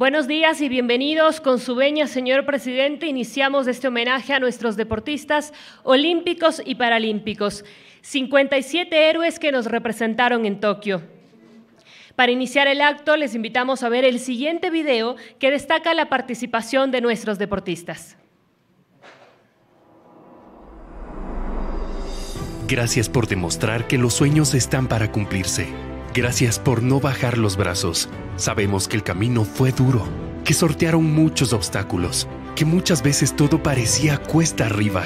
Buenos días y bienvenidos con su veña, señor presidente. Iniciamos este homenaje a nuestros deportistas olímpicos y paralímpicos, 57 héroes que nos representaron en Tokio. Para iniciar el acto, les invitamos a ver el siguiente video que destaca la participación de nuestros deportistas. Gracias por demostrar que los sueños están para cumplirse. Gracias por no bajar los brazos. Sabemos que el camino fue duro, que sortearon muchos obstáculos, que muchas veces todo parecía cuesta arriba.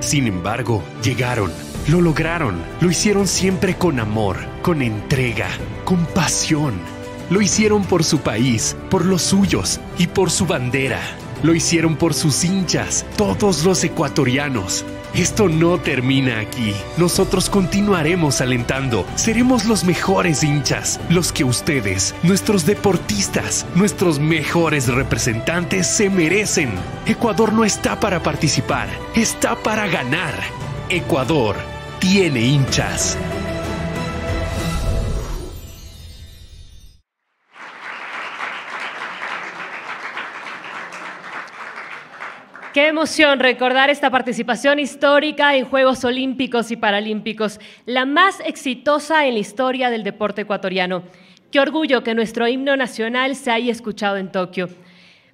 Sin embargo, llegaron, lo lograron, lo hicieron siempre con amor, con entrega, con pasión. Lo hicieron por su país, por los suyos y por su bandera lo hicieron por sus hinchas, todos los ecuatorianos. Esto no termina aquí. Nosotros continuaremos alentando. Seremos los mejores hinchas, los que ustedes, nuestros deportistas, nuestros mejores representantes se merecen. Ecuador no está para participar, está para ganar. Ecuador tiene hinchas. Qué emoción recordar esta participación histórica en Juegos Olímpicos y Paralímpicos, la más exitosa en la historia del deporte ecuatoriano. Qué orgullo que nuestro himno nacional se haya escuchado en Tokio.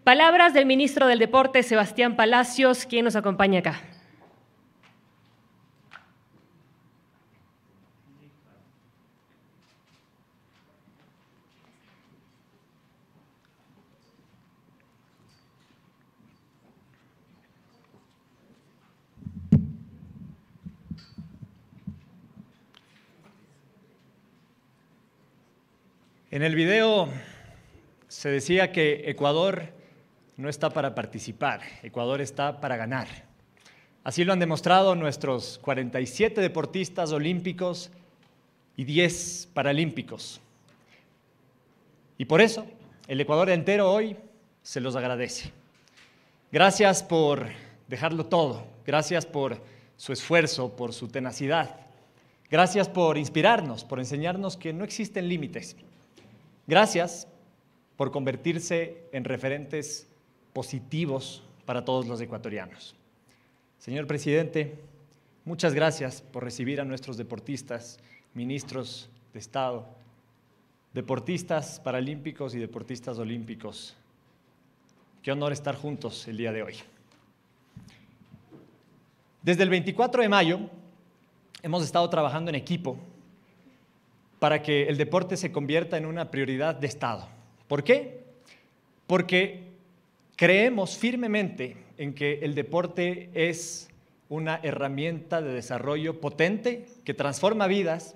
Palabras del ministro del Deporte, Sebastián Palacios, quien nos acompaña acá. En el video se decía que Ecuador no está para participar, Ecuador está para ganar. Así lo han demostrado nuestros 47 deportistas olímpicos y 10 paralímpicos. Y por eso el Ecuador entero hoy se los agradece. Gracias por dejarlo todo, gracias por su esfuerzo, por su tenacidad, gracias por inspirarnos, por enseñarnos que no existen límites Gracias por convertirse en referentes positivos para todos los ecuatorianos. Señor presidente, muchas gracias por recibir a nuestros deportistas, ministros de Estado, deportistas paralímpicos y deportistas olímpicos. Qué honor estar juntos el día de hoy. Desde el 24 de mayo hemos estado trabajando en equipo para que el deporte se convierta en una prioridad de Estado. ¿Por qué? Porque creemos firmemente en que el deporte es una herramienta de desarrollo potente que transforma vidas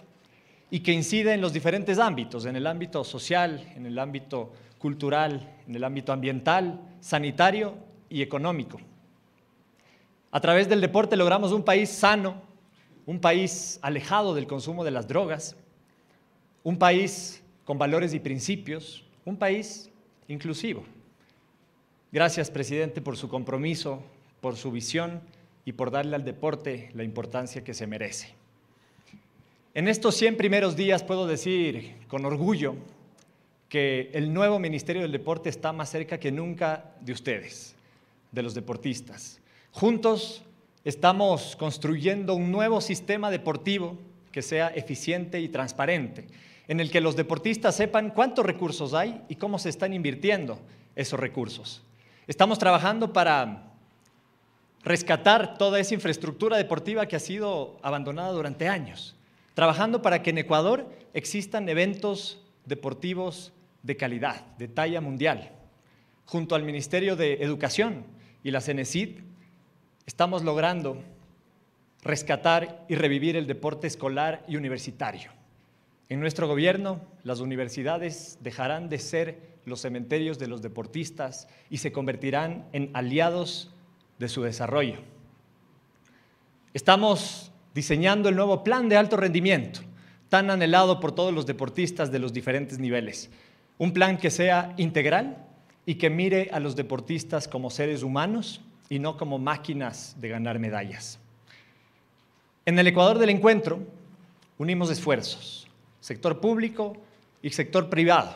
y que incide en los diferentes ámbitos, en el ámbito social, en el ámbito cultural, en el ámbito ambiental, sanitario y económico. A través del deporte logramos un país sano, un país alejado del consumo de las drogas, un país con valores y principios, un país inclusivo. Gracias, presidente, por su compromiso, por su visión y por darle al deporte la importancia que se merece. En estos 100 primeros días puedo decir con orgullo que el nuevo Ministerio del Deporte está más cerca que nunca de ustedes, de los deportistas. Juntos estamos construyendo un nuevo sistema deportivo que sea eficiente y transparente en el que los deportistas sepan cuántos recursos hay y cómo se están invirtiendo esos recursos. Estamos trabajando para rescatar toda esa infraestructura deportiva que ha sido abandonada durante años, trabajando para que en Ecuador existan eventos deportivos de calidad, de talla mundial. Junto al Ministerio de Educación y la CENESID, estamos logrando rescatar y revivir el deporte escolar y universitario. En nuestro gobierno, las universidades dejarán de ser los cementerios de los deportistas y se convertirán en aliados de su desarrollo. Estamos diseñando el nuevo plan de alto rendimiento, tan anhelado por todos los deportistas de los diferentes niveles. Un plan que sea integral y que mire a los deportistas como seres humanos y no como máquinas de ganar medallas. En el Ecuador del encuentro, unimos esfuerzos sector público y sector privado.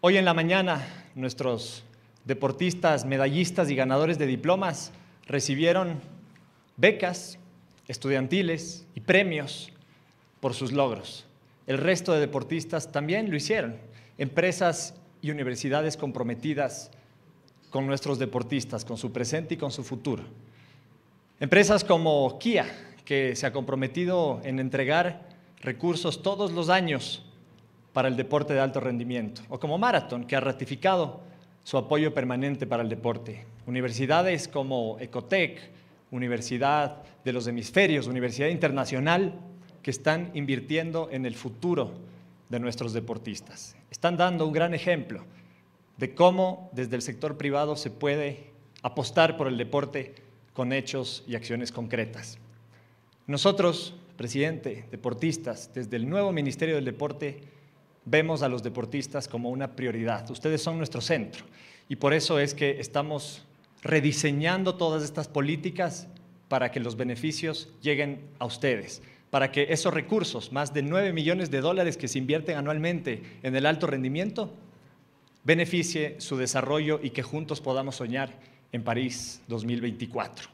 Hoy en la mañana nuestros deportistas, medallistas y ganadores de diplomas recibieron becas estudiantiles y premios por sus logros. El resto de deportistas también lo hicieron. Empresas y universidades comprometidas con nuestros deportistas, con su presente y con su futuro. Empresas como Kia, que se ha comprometido en entregar recursos todos los años para el deporte de alto rendimiento, o como Marathon, que ha ratificado su apoyo permanente para el deporte. Universidades como Ecotec, Universidad de los Hemisferios, Universidad Internacional, que están invirtiendo en el futuro de nuestros deportistas. Están dando un gran ejemplo de cómo desde el sector privado se puede apostar por el deporte con hechos y acciones concretas. Nosotros presidente, deportistas, desde el nuevo Ministerio del Deporte vemos a los deportistas como una prioridad. Ustedes son nuestro centro y por eso es que estamos rediseñando todas estas políticas para que los beneficios lleguen a ustedes, para que esos recursos, más de 9 millones de dólares que se invierten anualmente en el alto rendimiento, beneficie su desarrollo y que juntos podamos soñar en París 2024.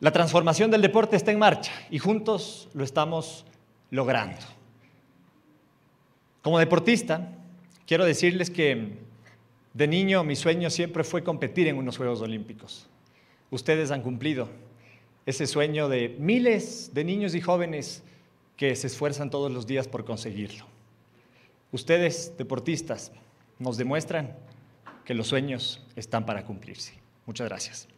La transformación del deporte está en marcha y juntos lo estamos logrando. Como deportista, quiero decirles que de niño mi sueño siempre fue competir en unos Juegos Olímpicos. Ustedes han cumplido ese sueño de miles de niños y jóvenes que se esfuerzan todos los días por conseguirlo. Ustedes, deportistas, nos demuestran que los sueños están para cumplirse. Muchas gracias.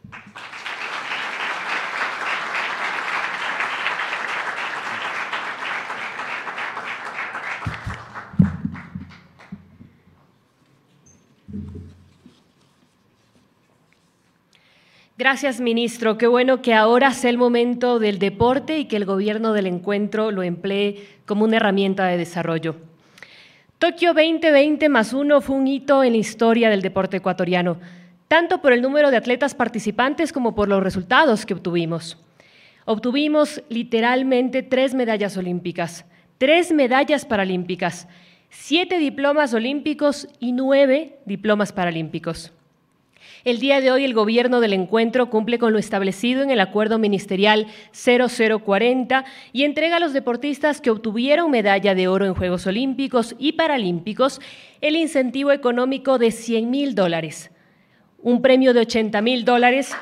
Gracias, ministro. Qué bueno que ahora sea el momento del deporte y que el gobierno del encuentro lo emplee como una herramienta de desarrollo. Tokio 2020 más uno fue un hito en la historia del deporte ecuatoriano, tanto por el número de atletas participantes como por los resultados que obtuvimos. Obtuvimos literalmente tres medallas olímpicas, tres medallas paralímpicas, siete diplomas olímpicos y nueve diplomas paralímpicos. El día de hoy el gobierno del encuentro cumple con lo establecido en el acuerdo ministerial 0040 y entrega a los deportistas que obtuvieron medalla de oro en Juegos Olímpicos y Paralímpicos el incentivo económico de 100 mil dólares, un premio de 80 mil dólares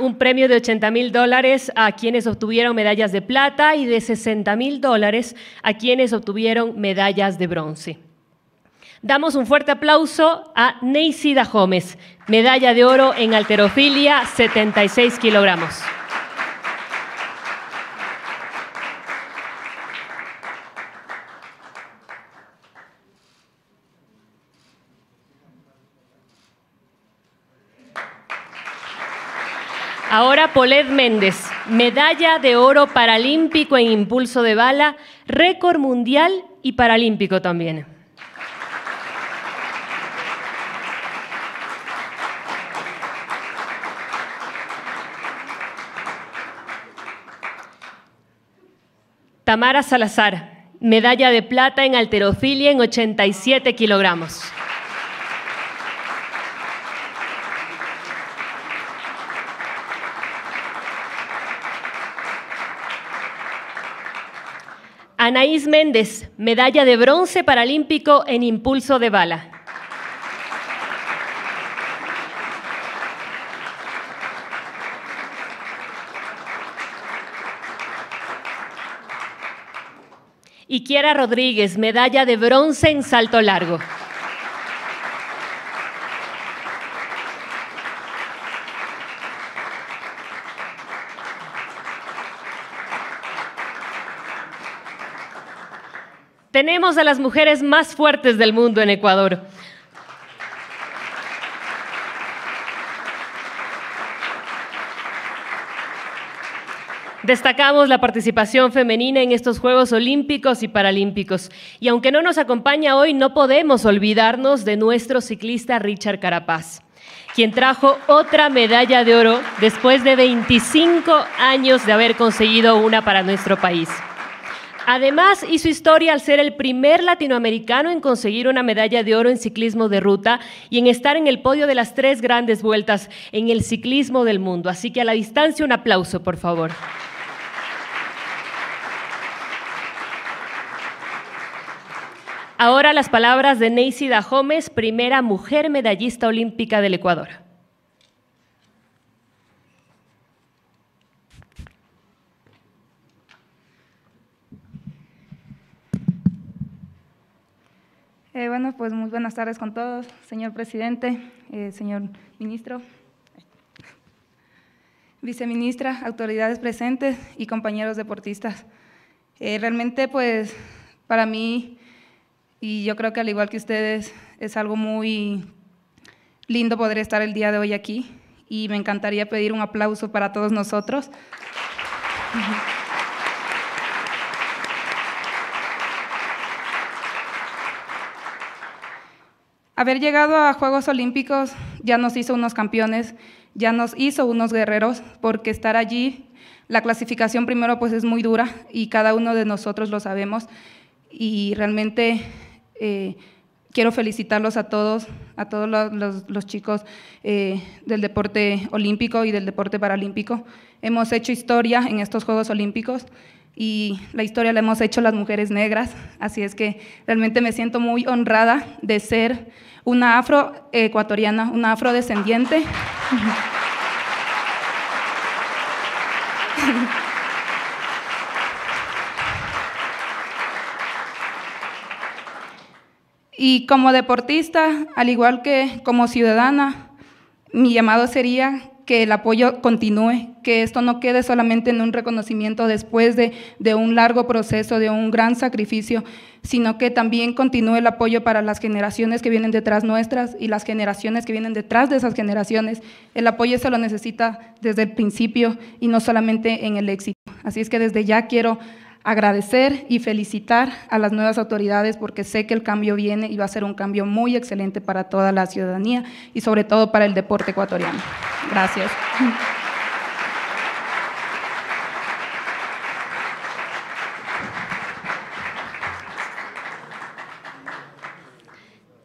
un premio de 80 mil dólares a quienes obtuvieron medallas de plata y de 60 mil dólares a quienes obtuvieron medallas de bronce. Damos un fuerte aplauso a Neisida Gómez, medalla de oro en alterofilia, 76 kilogramos. Ahora Poled Méndez, medalla de oro paralímpico en impulso de bala, récord mundial y paralímpico también. Tamara Salazar, medalla de plata en alterofilia en 87 kilogramos. Anaís Méndez, medalla de bronce paralímpico en impulso de bala. Y Rodríguez, medalla de bronce en salto largo. Tenemos a las mujeres más fuertes del mundo en Ecuador. Destacamos la participación femenina en estos Juegos Olímpicos y Paralímpicos. Y aunque no nos acompaña hoy, no podemos olvidarnos de nuestro ciclista Richard Carapaz, quien trajo otra medalla de oro después de 25 años de haber conseguido una para nuestro país. Además, hizo historia al ser el primer latinoamericano en conseguir una medalla de oro en ciclismo de ruta y en estar en el podio de las tres grandes vueltas en el ciclismo del mundo. Así que a la distancia un aplauso, por favor. Ahora las palabras de Neisida Gómez, primera mujer medallista olímpica del Ecuador. Eh, bueno, pues muy buenas tardes con todos, señor presidente, eh, señor ministro, viceministra, autoridades presentes y compañeros deportistas. Eh, realmente, pues, para mí, y yo creo que al igual que ustedes, es algo muy lindo poder estar el día de hoy aquí y me encantaría pedir un aplauso para todos nosotros. Haber llegado a Juegos Olímpicos ya nos hizo unos campeones, ya nos hizo unos guerreros, porque estar allí, la clasificación primero pues es muy dura y cada uno de nosotros lo sabemos y realmente eh, quiero felicitarlos a todos, a todos los, chicos eh, del deporte olímpico y del deporte paralímpico. Hemos hecho historia en estos Juegos Olímpicos y la historia la hemos hecho las mujeres negras, así es que realmente me siento muy honrada de ser una afroecuatoriana, una afrodescendiente. Y como deportista, al igual que como ciudadana, mi llamado sería que el apoyo continúe, que esto no quede solamente en un reconocimiento después de, un largo proceso, de un gran sacrificio, sino que también continúe el apoyo para las generaciones que vienen detrás nuestras y las generaciones que vienen detrás de esas generaciones. El apoyo se lo necesita desde el principio y no solamente en el éxito. Así es que desde ya quiero agradecer y felicitar a las nuevas autoridades porque sé que el cambio viene y va a ser un cambio muy excelente para toda la ciudadanía y sobre todo para el deporte ecuatoriano. Gracias.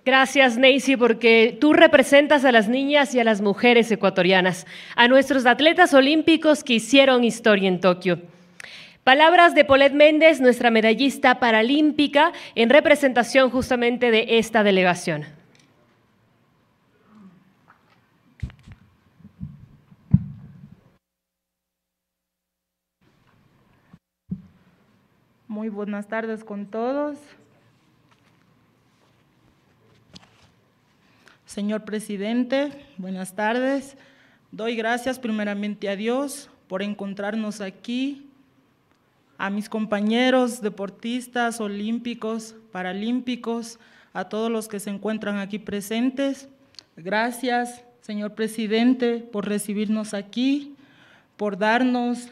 Gracias, Nancy, porque tú representas a las niñas y a las mujeres ecuatorianas, a nuestros atletas olímpicos que hicieron historia en Tokio. Palabras de Polet Méndez, nuestra medallista paralímpica, en representación justamente de esta delegación. Muy buenas tardes con todos. Señor presidente, buenas tardes. Doy gracias primeramente a Dios por encontrarnos aquí a mis compañeros deportistas olímpicos, paralímpicos, a todos los que se encuentran aquí presentes. Gracias, señor presidente, por recibirnos aquí, por darnos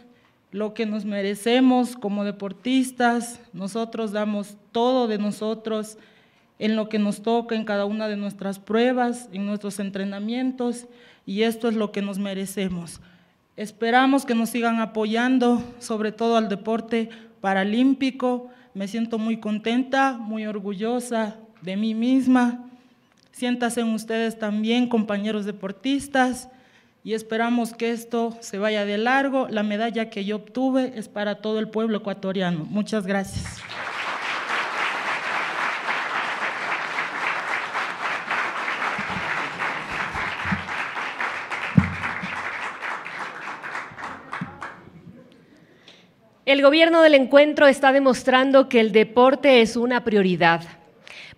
lo que nos merecemos como deportistas. Nosotros damos todo de nosotros en lo que nos toca, en cada una de nuestras pruebas, en nuestros entrenamientos, y esto es lo que nos merecemos. Esperamos que nos sigan apoyando, sobre todo al deporte paralímpico. Me siento muy contenta, muy orgullosa de mí misma. Siéntase ustedes también, compañeros deportistas, y esperamos que esto se vaya de largo. La medalla que yo obtuve es para todo el pueblo ecuatoriano. Muchas gracias. El gobierno del encuentro está demostrando que el deporte es una prioridad.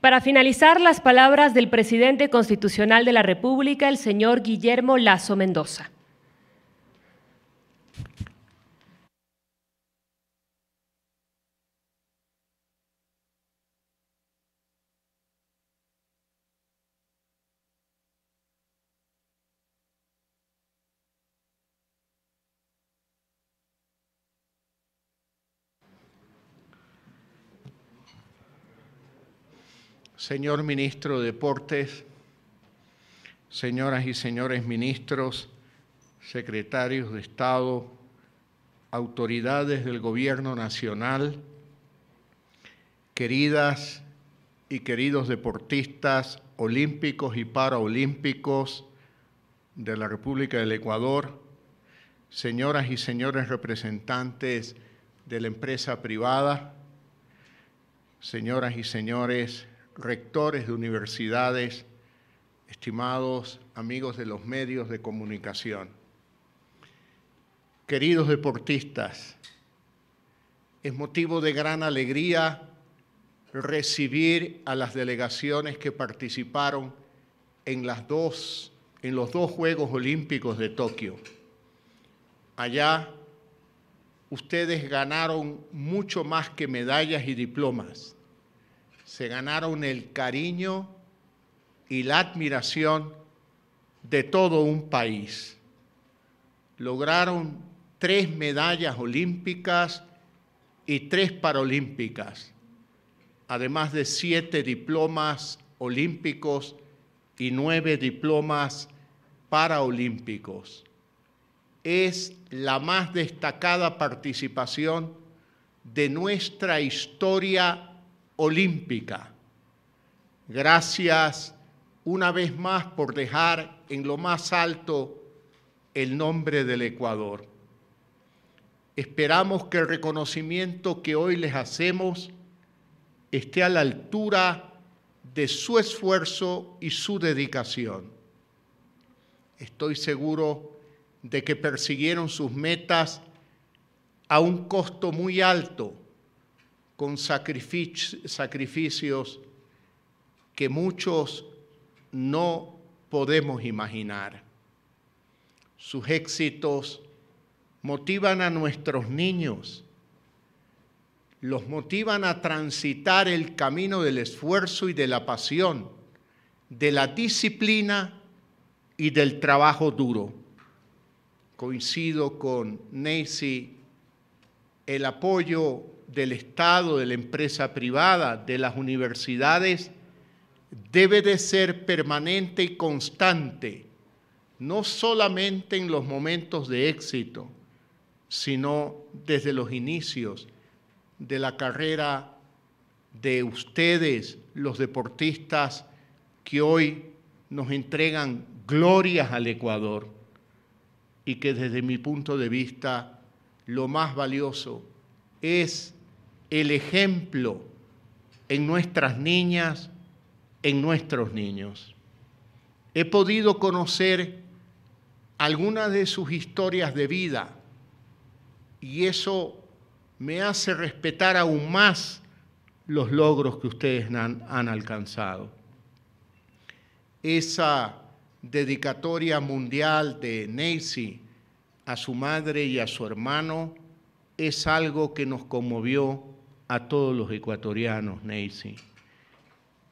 Para finalizar las palabras del presidente constitucional de la República, el señor Guillermo Lazo Mendoza. señor ministro de Deportes, señoras y señores ministros, secretarios de Estado, autoridades del Gobierno Nacional, queridas y queridos deportistas olímpicos y paraolímpicos de la República del Ecuador, señoras y señores representantes de la empresa privada, señoras y señores rectores de universidades, estimados amigos de los medios de comunicación, queridos deportistas, es motivo de gran alegría recibir a las delegaciones que participaron en, las dos, en los dos Juegos Olímpicos de Tokio. Allá ustedes ganaron mucho más que medallas y diplomas se ganaron el cariño y la admiración de todo un país. Lograron tres medallas olímpicas y tres paralímpicas, además de siete diplomas olímpicos y nueve diplomas paraolímpicos. Es la más destacada participación de nuestra historia olímpica. Gracias una vez más por dejar en lo más alto el nombre del Ecuador. Esperamos que el reconocimiento que hoy les hacemos esté a la altura de su esfuerzo y su dedicación. Estoy seguro de que persiguieron sus metas a un costo muy alto con sacrificios que muchos no podemos imaginar. Sus éxitos motivan a nuestros niños, los motivan a transitar el camino del esfuerzo y de la pasión, de la disciplina y del trabajo duro. Coincido con Nancy, el apoyo del Estado, de la empresa privada, de las universidades, debe de ser permanente y constante, no solamente en los momentos de éxito, sino desde los inicios de la carrera de ustedes, los deportistas que hoy nos entregan glorias al Ecuador y que desde mi punto de vista lo más valioso es el ejemplo en nuestras niñas, en nuestros niños. He podido conocer algunas de sus historias de vida y eso me hace respetar aún más los logros que ustedes han, alcanzado. Esa dedicatoria mundial de Nancy a su madre y a su hermano es algo que nos conmovió a todos los ecuatorianos, Neisy.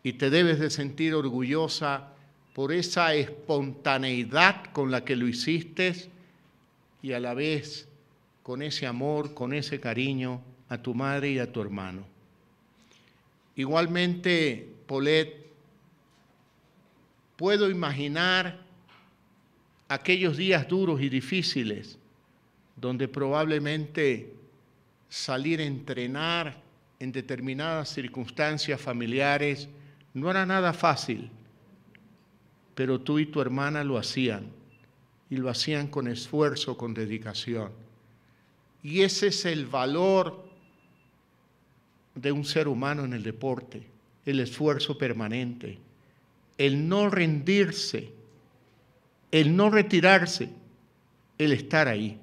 Y te debes de sentir orgullosa por esa espontaneidad con la que lo hiciste y a la vez con ese amor, con ese cariño a tu madre y a tu hermano. Igualmente, Polet, puedo imaginar aquellos días duros y difíciles donde probablemente salir a entrenar en determinadas circunstancias familiares no era nada fácil, pero tú y tu hermana lo hacían y lo hacían con esfuerzo, con dedicación. Y ese es el valor de un ser humano en el deporte, el esfuerzo permanente, el no rendirse, el no retirarse, el estar ahí.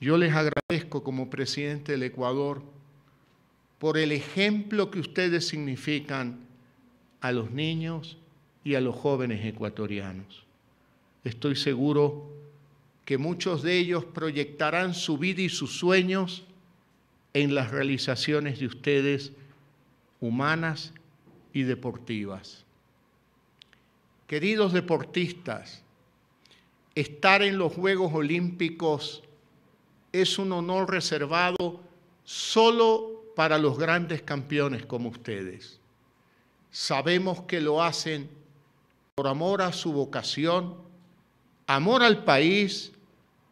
Yo les agradezco como presidente del Ecuador por el ejemplo que ustedes significan a los niños y a los jóvenes ecuatorianos. Estoy seguro que muchos de ellos proyectarán su vida y sus sueños en las realizaciones de ustedes humanas y deportivas. Queridos deportistas, estar en los Juegos Olímpicos es un honor reservado solo para los grandes campeones como ustedes. Sabemos que lo hacen por amor a su vocación, amor al país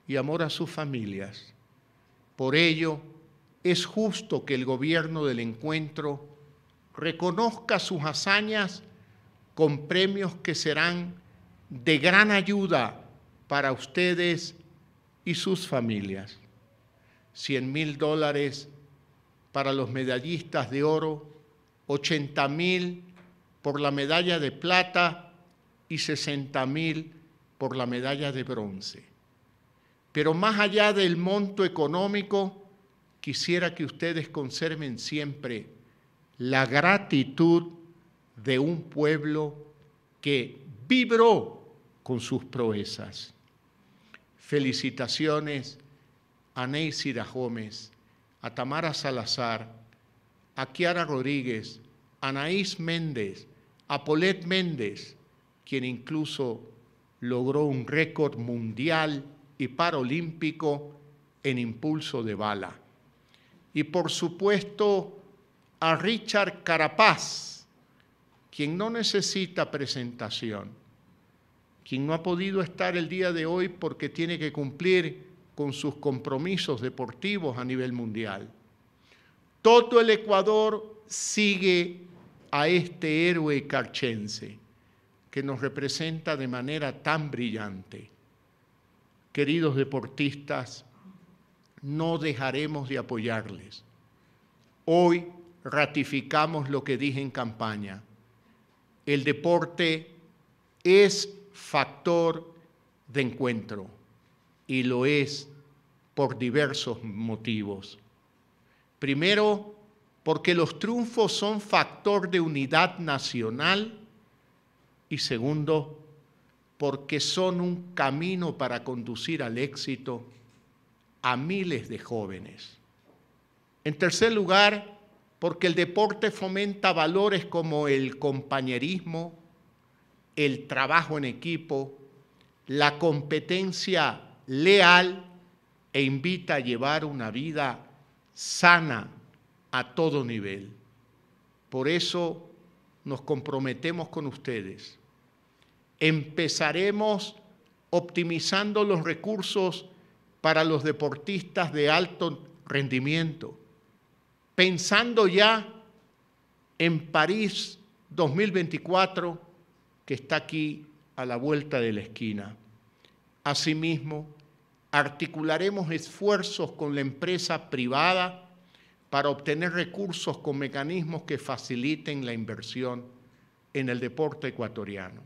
y amor a sus familias. Por ello, es justo que el gobierno del encuentro reconozca sus hazañas con premios que serán de gran ayuda para ustedes y sus familias. 100 mil dólares para los medallistas de oro, 80 mil por la medalla de plata y 60 mil por la medalla de bronce. Pero más allá del monto económico, quisiera que ustedes conserven siempre la gratitud de un pueblo que vibró con sus proezas. Felicitaciones a Neysida Gómez a Tamara Salazar, a Kiara Rodríguez, a Anaís Méndez, a Polet Méndez, quien incluso logró un récord mundial y paralímpico en impulso de bala. Y por supuesto a Richard Carapaz, quien no necesita presentación, quien no ha podido estar el día de hoy porque tiene que cumplir con sus compromisos deportivos a nivel mundial. Todo el Ecuador sigue a este héroe carchense que nos representa de manera tan brillante. Queridos deportistas, no dejaremos de apoyarles. Hoy ratificamos lo que dije en campaña. El deporte es factor de encuentro y lo es por diversos motivos. Primero, porque los triunfos son factor de unidad nacional y segundo, porque son un camino para conducir al éxito a miles de jóvenes. En tercer lugar, porque el deporte fomenta valores como el compañerismo, el trabajo en equipo, la competencia leal e invita a llevar una vida sana a todo nivel. Por eso nos comprometemos con ustedes. Empezaremos optimizando los recursos para los deportistas de alto rendimiento, pensando ya en París 2024, que está aquí a la vuelta de la esquina. Asimismo, articularemos esfuerzos con la empresa privada para obtener recursos con mecanismos que faciliten la inversión en el deporte ecuatoriano.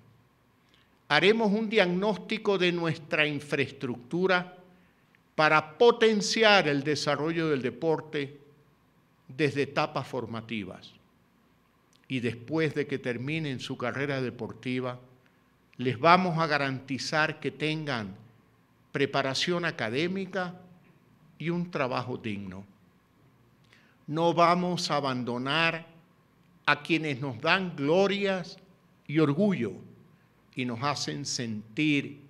Haremos un diagnóstico de nuestra infraestructura para potenciar el desarrollo del deporte desde etapas formativas y después de que terminen su carrera deportiva, les vamos a garantizar que tengan preparación académica y un trabajo digno. No vamos a abandonar a quienes nos dan glorias y orgullo y nos hacen sentir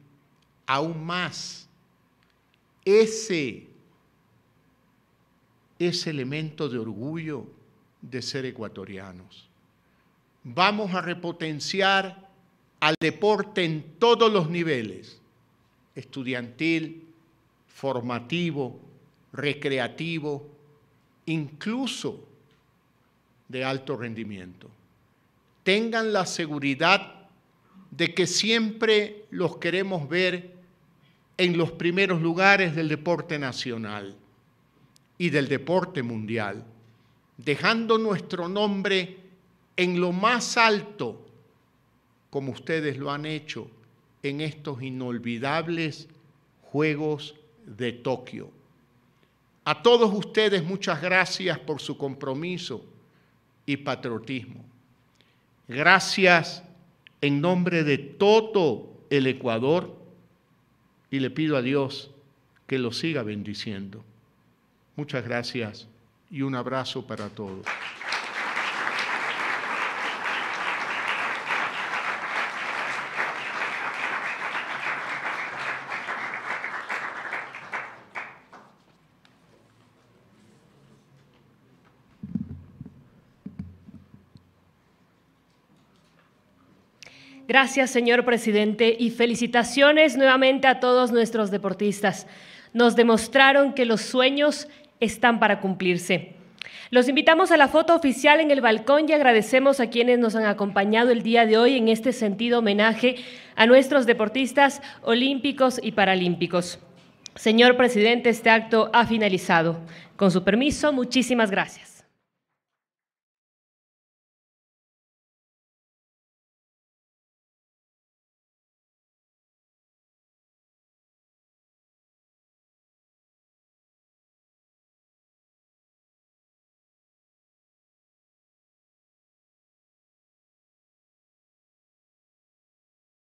aún más ese, ese elemento de orgullo de ser ecuatorianos. Vamos a repotenciar al deporte en todos los niveles estudiantil, formativo, recreativo, incluso de alto rendimiento. Tengan la seguridad de que siempre los queremos ver en los primeros lugares del deporte nacional y del deporte mundial, dejando nuestro nombre en lo más alto, como ustedes lo han hecho en estos inolvidables Juegos de Tokio. A todos ustedes muchas gracias por su compromiso y patriotismo. Gracias en nombre de todo el Ecuador y le pido a Dios que lo siga bendiciendo. Muchas gracias y un abrazo para todos. Gracias, señor presidente, y felicitaciones nuevamente a todos nuestros deportistas. Nos demostraron que los sueños están para cumplirse. Los invitamos a la foto oficial en el balcón y agradecemos a quienes nos han acompañado el día de hoy en este sentido homenaje a nuestros deportistas olímpicos y paralímpicos. Señor presidente, este acto ha finalizado. Con su permiso, muchísimas gracias.